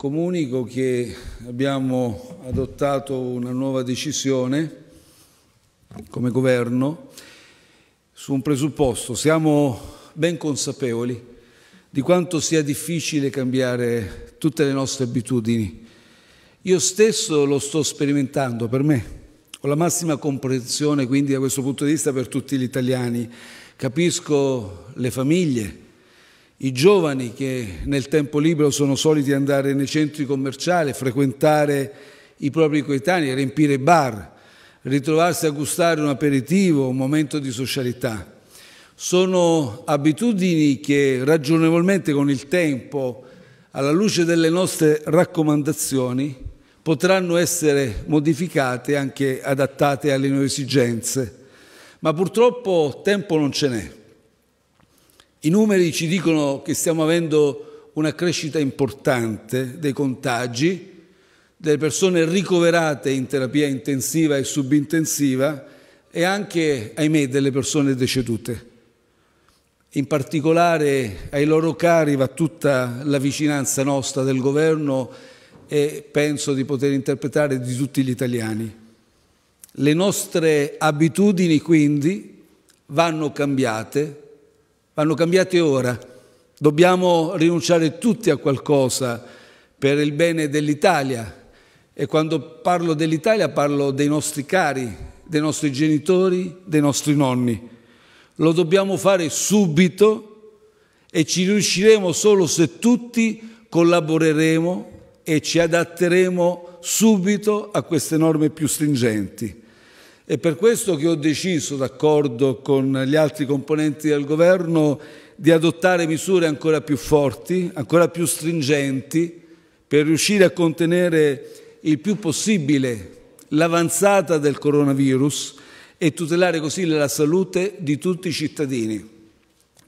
comunico che abbiamo adottato una nuova decisione come governo su un presupposto. Siamo ben consapevoli di quanto sia difficile cambiare tutte le nostre abitudini. Io stesso lo sto sperimentando per me. Ho la massima comprensione quindi da questo punto di vista per tutti gli italiani. Capisco le famiglie, i giovani che nel tempo libero sono soliti andare nei centri commerciali, frequentare i propri coetanei, riempire i bar, ritrovarsi a gustare un aperitivo, un momento di socialità. Sono abitudini che ragionevolmente con il tempo, alla luce delle nostre raccomandazioni, potranno essere modificate e anche adattate alle nuove esigenze. Ma purtroppo tempo non ce n'è i numeri ci dicono che stiamo avendo una crescita importante dei contagi, delle persone ricoverate in terapia intensiva e subintensiva e anche, ahimè, delle persone decedute. In particolare ai loro cari va tutta la vicinanza nostra del governo e penso di poter interpretare di tutti gli italiani. Le nostre abitudini quindi vanno cambiate vanno cambiate ora. Dobbiamo rinunciare tutti a qualcosa per il bene dell'Italia. E quando parlo dell'Italia parlo dei nostri cari, dei nostri genitori, dei nostri nonni. Lo dobbiamo fare subito e ci riusciremo solo se tutti collaboreremo e ci adatteremo subito a queste norme più stringenti. È per questo che ho deciso, d'accordo con gli altri componenti del governo, di adottare misure ancora più forti, ancora più stringenti, per riuscire a contenere il più possibile l'avanzata del coronavirus e tutelare così la salute di tutti i cittadini,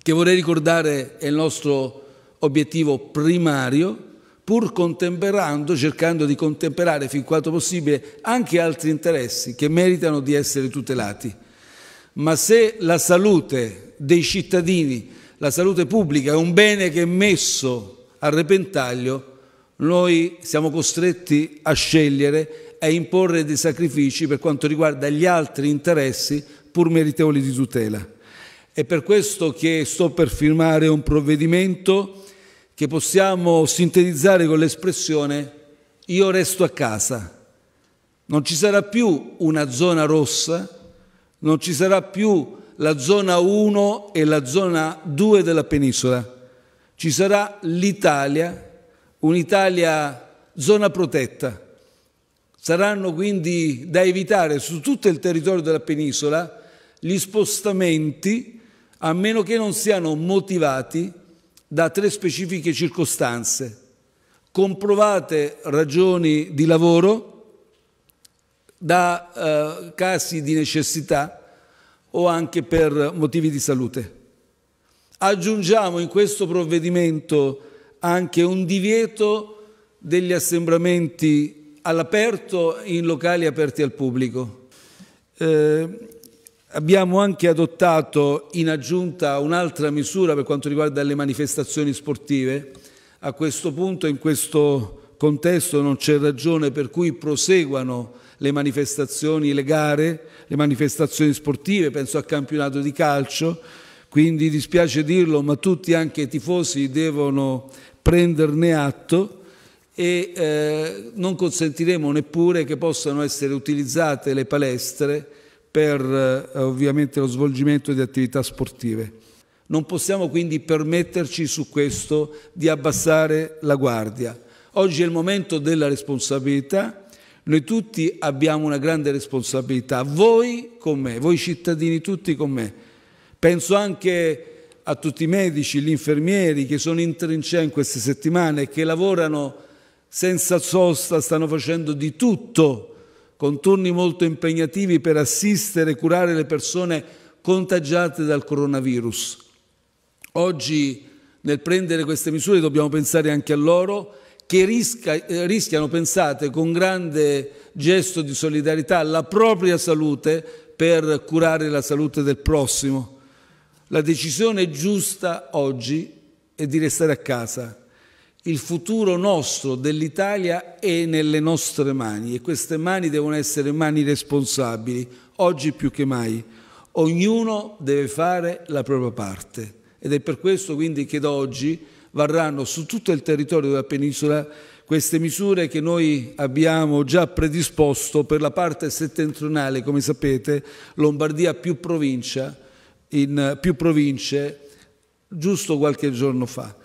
che vorrei ricordare è il nostro obiettivo primario pur contemperando, cercando di contemperare fin quanto possibile anche altri interessi che meritano di essere tutelati. Ma se la salute dei cittadini, la salute pubblica è un bene che è messo a repentaglio, noi siamo costretti a scegliere e a imporre dei sacrifici per quanto riguarda gli altri interessi pur meritevoli di tutela. È per questo che sto per firmare un provvedimento che possiamo sintetizzare con l'espressione io resto a casa. Non ci sarà più una zona rossa, non ci sarà più la zona 1 e la zona 2 della penisola. Ci sarà l'Italia, un'Italia zona protetta. Saranno quindi da evitare su tutto il territorio della penisola gli spostamenti, a meno che non siano motivati da tre specifiche circostanze, comprovate ragioni di lavoro, da eh, casi di necessità o anche per motivi di salute. Aggiungiamo in questo provvedimento anche un divieto degli assembramenti all'aperto in locali aperti al pubblico. Eh, Abbiamo anche adottato in aggiunta un'altra misura per quanto riguarda le manifestazioni sportive. A questo punto, in questo contesto, non c'è ragione per cui proseguano le manifestazioni, le gare, le manifestazioni sportive, penso al campionato di calcio. Quindi dispiace dirlo, ma tutti, anche i tifosi, devono prenderne atto e eh, non consentiremo neppure che possano essere utilizzate le palestre per eh, ovviamente lo svolgimento di attività sportive. Non possiamo quindi permetterci su questo di abbassare la guardia. Oggi è il momento della responsabilità. Noi tutti abbiamo una grande responsabilità, voi con me, voi cittadini tutti con me. Penso anche a tutti i medici, gli infermieri che sono in trincea in queste settimane e che lavorano senza sosta, stanno facendo di tutto con turni molto impegnativi per assistere e curare le persone contagiate dal coronavirus. Oggi nel prendere queste misure dobbiamo pensare anche a loro che risca, eh, rischiano, pensate, con grande gesto di solidarietà la propria salute per curare la salute del prossimo. La decisione giusta oggi è di restare a casa il futuro nostro dell'Italia è nelle nostre mani e queste mani devono essere mani responsabili, oggi più che mai. Ognuno deve fare la propria parte ed è per questo quindi che da oggi varranno su tutto il territorio della penisola queste misure che noi abbiamo già predisposto per la parte settentrionale, come sapete, Lombardia più provincia, in più province, giusto qualche giorno fa.